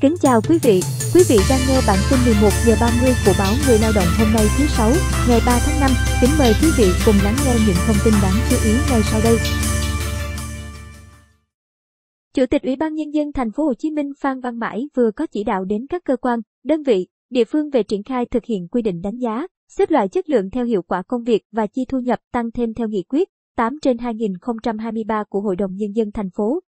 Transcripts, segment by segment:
Kính chào quý vị, quý vị đang nghe bản tin 11 giờ 30 của báo Người Lao động hôm nay thứ Sáu, ngày 3 tháng 5. Kính mời quý vị cùng lắng nghe những thông tin đáng chú ý ngay sau đây. Chủ tịch Ủy ban Nhân dân Thành phố Hồ Chí Minh Phan Văn Mãi vừa có chỉ đạo đến các cơ quan, đơn vị, địa phương về triển khai thực hiện quy định đánh giá, xếp loại chất lượng theo hiệu quả công việc và chi thu nhập tăng thêm theo nghị quyết 8 trên 2023 của Hội đồng Nhân dân thành phố.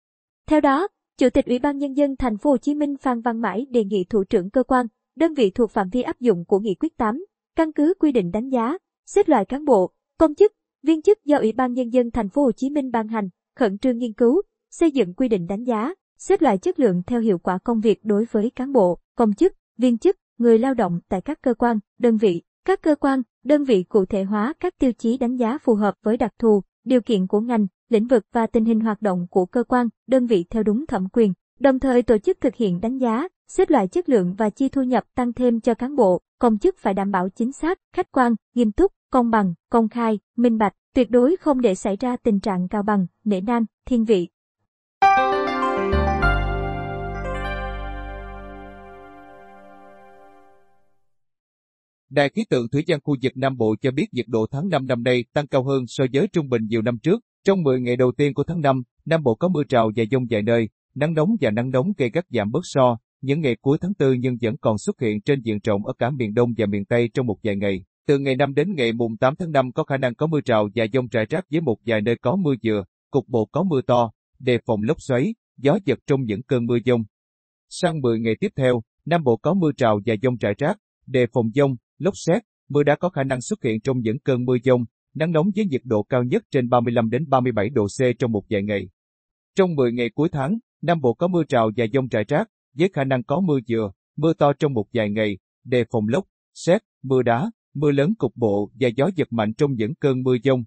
Theo đó, Chủ tịch Ủy ban nhân dân thành phố Hồ Chí Minh Phan Văn Mãi đề nghị thủ trưởng cơ quan, đơn vị thuộc phạm vi áp dụng của nghị quyết 8, căn cứ quy định đánh giá, xếp loại cán bộ, công chức, viên chức do Ủy ban nhân dân thành phố Hồ Chí Minh ban hành, khẩn trương nghiên cứu, xây dựng quy định đánh giá, xếp loại chất lượng theo hiệu quả công việc đối với cán bộ, công chức, viên chức, người lao động tại các cơ quan, đơn vị, các cơ quan, đơn vị cụ thể hóa các tiêu chí đánh giá phù hợp với đặc thù, điều kiện của ngành, lĩnh vực và tình hình hoạt động của cơ quan, đơn vị theo đúng thẩm quyền, đồng thời tổ chức thực hiện đánh giá, xếp loại chất lượng và chi thu nhập tăng thêm cho cán bộ, công chức phải đảm bảo chính xác, khách quan, nghiêm túc, công bằng, công khai, minh bạch, tuyệt đối không để xảy ra tình trạng cao bằng, nể nang, thiên vị. Đài khí tượng thủy văn khu vực Nam Bộ cho biết nhiệt độ tháng 5 năm nay tăng cao hơn so với trung bình nhiều năm trước, trong 10 ngày đầu tiên của tháng 5, Nam Bộ có mưa rào và dông vài nơi, nắng nóng và nắng nóng gây gắt giảm bớt so, những ngày cuối tháng 4 nhưng vẫn còn xuất hiện trên diện rộng ở cả miền Đông và miền Tây trong một vài ngày. Từ ngày 5 đến ngày mùng 8 tháng 5 có khả năng có mưa rào và dông rải rác với một vài nơi có mưa vừa, cục bộ có mưa to, đề phòng lốc xoáy, gió giật trong những cơn mưa dông. Sang 10 ngày tiếp theo, Nam Bộ có mưa rào và dông rải rác, đề phòng dông, lốc xét, mưa đã có khả năng xuất hiện trong những cơn mưa dông, nắng nóng với nhiệt độ cao nhất trên 35 đến 37 độ C trong một vài ngày. Trong 10 ngày cuối tháng, Nam Bộ có mưa rào và dông rải rác, với khả năng có mưa vừa, mưa to trong một vài ngày, đề phòng lốc, xét, mưa đá, mưa lớn cục bộ và gió giật mạnh trong những cơn mưa dông.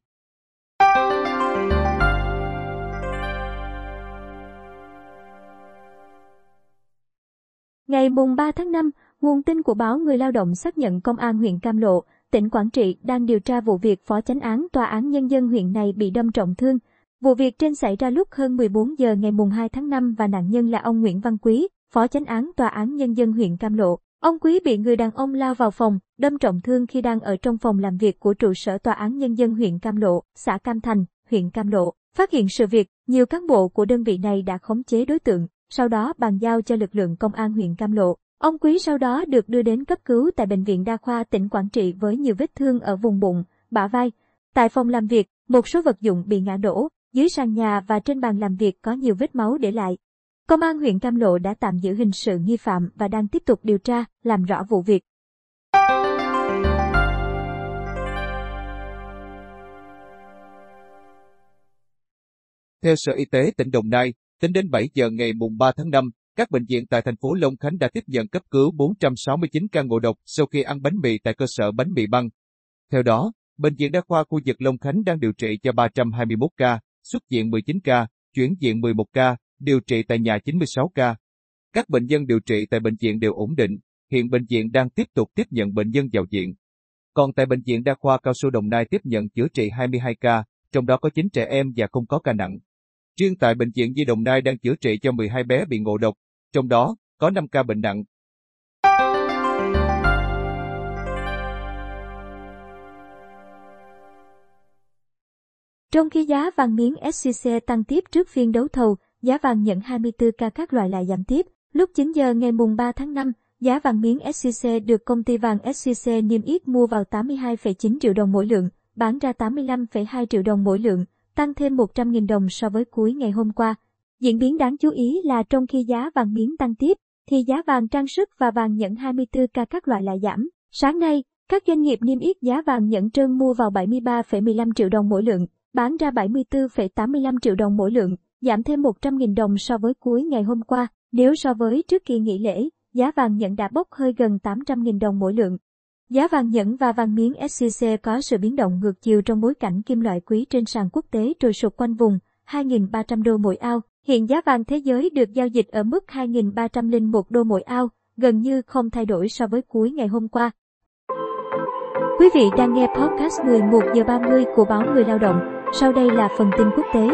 Ngày mùng 3 tháng 5, nguồn tin của báo Người Lao động xác nhận Công an huyện Cam Lộ tỉnh Quảng Trị đang điều tra vụ việc phó chánh án tòa án nhân dân huyện này bị đâm trọng thương. Vụ việc trên xảy ra lúc hơn 14 giờ ngày mùng 2 tháng 5 và nạn nhân là ông Nguyễn Văn Quý, phó chánh án tòa án nhân dân huyện Cam Lộ. Ông Quý bị người đàn ông lao vào phòng, đâm trọng thương khi đang ở trong phòng làm việc của trụ sở tòa án nhân dân huyện Cam Lộ, xã Cam Thành, huyện Cam Lộ. Phát hiện sự việc, nhiều cán bộ của đơn vị này đã khống chế đối tượng, sau đó bàn giao cho lực lượng công an huyện Cam Lộ. Ông Quý sau đó được đưa đến cấp cứu tại Bệnh viện Đa khoa tỉnh Quảng Trị với nhiều vết thương ở vùng bụng, bả vai. Tại phòng làm việc, một số vật dụng bị ngã đổ, dưới sàn nhà và trên bàn làm việc có nhiều vết máu để lại. Công an huyện Cam Lộ đã tạm giữ hình sự nghi phạm và đang tiếp tục điều tra, làm rõ vụ việc. Theo Sở Y tế tỉnh Đồng Nai, tính đến 7 giờ ngày mùng 3 tháng 5, các bệnh viện tại thành phố Long Khánh đã tiếp nhận cấp cứu 469 ca ngộ độc sau khi ăn bánh mì tại cơ sở bánh mì băng. Theo đó, Bệnh viện Đa khoa khu vực Long Khánh đang điều trị cho 321 ca, xuất viện 19 ca, chuyển viện 11 ca, điều trị tại nhà 96 ca. Các bệnh nhân điều trị tại bệnh viện đều ổn định, hiện bệnh viện đang tiếp tục tiếp nhận bệnh nhân vào viện. Còn tại Bệnh viện Đa khoa Cao su Đồng Nai tiếp nhận chữa trị 22 ca, trong đó có 9 trẻ em và không có ca nặng. Riêng tại Bệnh viện Di Đồng Nai đang chữa trị cho 12 bé bị ngộ độc trong đó có 5 ca bệnh nặng. Trong khi giá vàng miếng SJC tăng tiếp trước phiên đấu thầu, giá vàng nhận 24K các loại lại giảm tiếp. Lúc 9 giờ ngày mùng 3 tháng 5, giá vàng miếng SJC được công ty vàng SJC niêm yết mua vào 82,9 triệu đồng mỗi lượng, bán ra 85,2 triệu đồng mỗi lượng, tăng thêm 100.000 đồng so với cuối ngày hôm qua. Diễn biến đáng chú ý là trong khi giá vàng miếng tăng tiếp, thì giá vàng trang sức và vàng nhẫn 24K các loại lại giảm. Sáng nay, các doanh nghiệp niêm yết giá vàng nhẫn trơn mua vào 73,15 triệu đồng mỗi lượng, bán ra 74,85 triệu đồng mỗi lượng, giảm thêm 100.000 đồng so với cuối ngày hôm qua. Nếu so với trước kỳ nghỉ lễ, giá vàng nhẫn đã bốc hơi gần 800.000 đồng mỗi lượng. Giá vàng nhẫn và vàng miếng SCC có sự biến động ngược chiều trong bối cảnh kim loại quý trên sàn quốc tế trồi sụt quanh vùng 2.300 đô mỗi ao. Hiện giá vàng thế giới được giao dịch ở mức 2.301 đô mỗi ao, gần như không thay đổi so với cuối ngày hôm qua. Quý vị đang nghe podcast 11 giờ 30 của báo Người Lao động. Sau đây là phần tin quốc tế.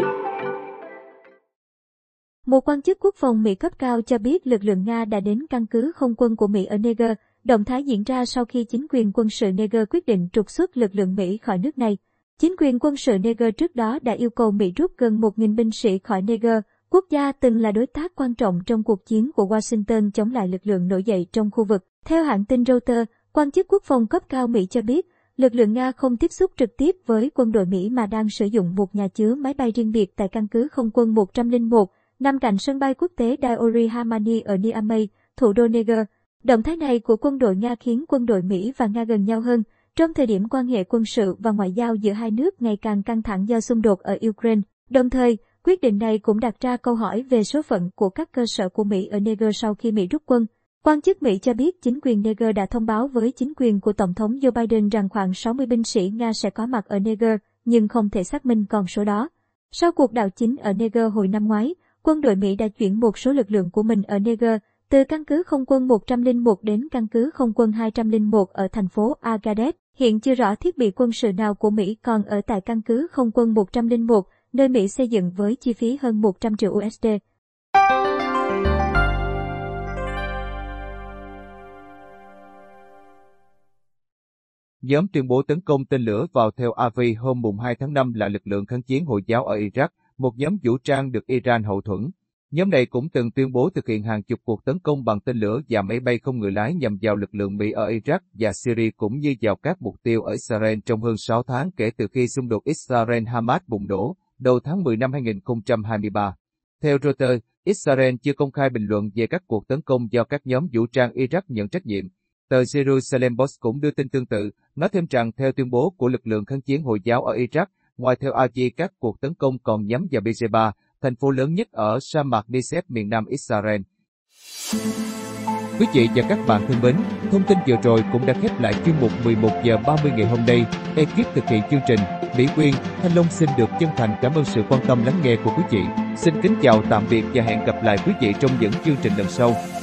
Một quan chức quốc phòng Mỹ cấp cao cho biết lực lượng Nga đã đến căn cứ không quân của Mỹ ở Niger. Động thái diễn ra sau khi chính quyền quân sự Niger quyết định trục xuất lực lượng Mỹ khỏi nước này. Chính quyền quân sự Niger trước đó đã yêu cầu Mỹ rút gần 1.000 binh sĩ khỏi Niger, Quốc gia từng là đối tác quan trọng trong cuộc chiến của Washington chống lại lực lượng nổi dậy trong khu vực. Theo hãng tin Reuters, quan chức quốc phòng cấp cao Mỹ cho biết, lực lượng Nga không tiếp xúc trực tiếp với quân đội Mỹ mà đang sử dụng một nhà chứa máy bay riêng biệt tại căn cứ không quân 101, nằm cạnh sân bay quốc tế Diori Hamani ở Niamey, thủ đô Niger. Động thái này của quân đội Nga khiến quân đội Mỹ và Nga gần nhau hơn, trong thời điểm quan hệ quân sự và ngoại giao giữa hai nước ngày càng căng thẳng do xung đột ở Ukraine. Đồng thời, Quyết định này cũng đặt ra câu hỏi về số phận của các cơ sở của Mỹ ở Niger sau khi Mỹ rút quân. Quan chức Mỹ cho biết chính quyền Niger đã thông báo với chính quyền của Tổng thống Joe Biden rằng khoảng 60 binh sĩ Nga sẽ có mặt ở Niger, nhưng không thể xác minh con số đó. Sau cuộc đảo chính ở Niger hồi năm ngoái, quân đội Mỹ đã chuyển một số lực lượng của mình ở Niger từ căn cứ không quân 101 đến căn cứ không quân 201 ở thành phố Agadez. Hiện chưa rõ thiết bị quân sự nào của Mỹ còn ở tại căn cứ không quân 101, nơi Mỹ xây dựng với chi phí hơn 100 triệu USD. Nhóm tuyên bố tấn công tên lửa vào theo Av hôm mùng 2 tháng 5 là lực lượng kháng chiến Hồi giáo ở Iraq, một nhóm vũ trang được Iran hậu thuẫn. Nhóm này cũng từng tuyên bố thực hiện hàng chục cuộc tấn công bằng tên lửa và máy bay không người lái nhằm vào lực lượng Mỹ ở Iraq và Syria cũng như vào các mục tiêu ở Israel trong hơn 6 tháng kể từ khi xung đột Israel-Hamas bùng nổ đầu tháng 10 năm 2023. Theo Reuters, Israel chưa công khai bình luận về các cuộc tấn công do các nhóm vũ trang Iraq nhận trách nhiệm. Tờ Jerusalem Post cũng đưa tin tương tự, nói thêm rằng theo tuyên bố của lực lượng kháng chiến Hồi giáo ở Iraq, ngoài theo Aji các cuộc tấn công còn nhắm vào Beersheba, thành phố lớn nhất ở sa mạc Negev miền nam Israel. Quý vị và các bạn thân mến, thông tin vừa rồi cũng đã khép lại chương mục 11 giờ 30 ngày hôm nay. Ekip thực hiện chương trình Mỹ Quyên, Thanh Long xin được chân thành cảm ơn sự quan tâm lắng nghe của quý vị. Xin kính chào tạm biệt và hẹn gặp lại quý vị trong những chương trình lần sau.